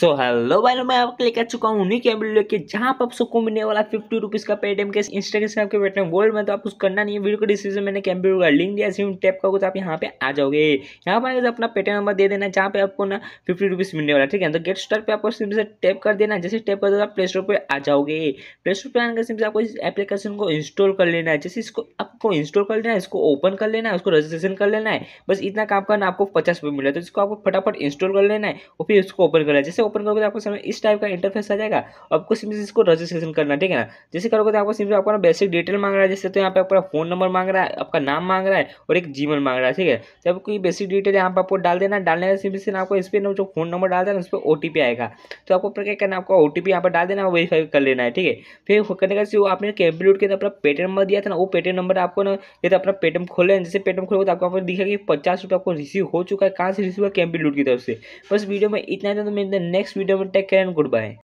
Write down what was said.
So hello भाई मैं आपके लेकर चुका हूँ उन्हीं के वीडियो लेके जहाँ पर सबको मिलने वाला फिफ्टी रुपीज़ का पेटीएम के इंस्टाग्राम के पेटीएम वर्ल्ड में तो कुछ करना नहीं है वीडियो को डिस्क्रिप्शन मैंने कैम्प्यूटर का लिंक दिया सिम टैप का कुछ आप यहाँ पे आ जाओगे यहाँ पर अपना पेटीएम नंबर दे देना जहाँ पे आपको ना फिफ्टी रुपीज़ मिलने वाला ठीक है तो गेट स्टार पर आपको सिम से टैप कर देना जैसे टैप कर दो आप प्ले स्टोर पर आ जाओगे प्ले स्टोर पर आने का सिम से आपको इस एप्लीकेशन को इंस्टॉल कर लेना है जैसे इसको आपको इंस्टॉल कर लेना है इसको ओपन कर लेना है उसको रजिस्ट्रेशन कर लेना है बस इतना काम करना आपको पचास रुपये मिला तो इसको आपको फटाफट इंस्टॉल कर लेना है और फिर उसको ओपन करना है जैसे ओपन करोगे तो आपको सामने इस टाइप का इंटरफेस आ जाएगा आपको सिम इसको रजिस्ट्रेशन करना ठीक है ना जैसे करोगे तो आपको सिंपली आपका बेसिक डिटेल मांग रहा है जैसे तो यहाँ पे आपका फोन नंबर मांग रहा है आपका नाम मांग रहा है और एक जी मांग रहा है ठीक है तो आपको बेसिक डिटेल यहाँ पर आपको डाल देना डालने का सिम से आपको इस पर जो फोन नंबर डाल देना उस पर ओ आएगा तो आपको क्या करना आपको ओ टी यहाँ पर डाल देना वेरीफाई कर लेना है ठीक है फिर करने का जो आपने कंप्यूटर के अंदर अपना पेटीएम नंबर दिया था ना वो पेटीएम नंबर आपको ना ये तो अपना पेटीएम खोले जैसे पेटीएम खोलोगे तो आपको दिखेगा कि पचास रुपये आपको रिसीव हो चुका है कहाँ से रिसीव हुआ कैम्पी लूट की तरफ से बस वीडियो में इतना ही था तो मैं next next video. Take care and goodbye.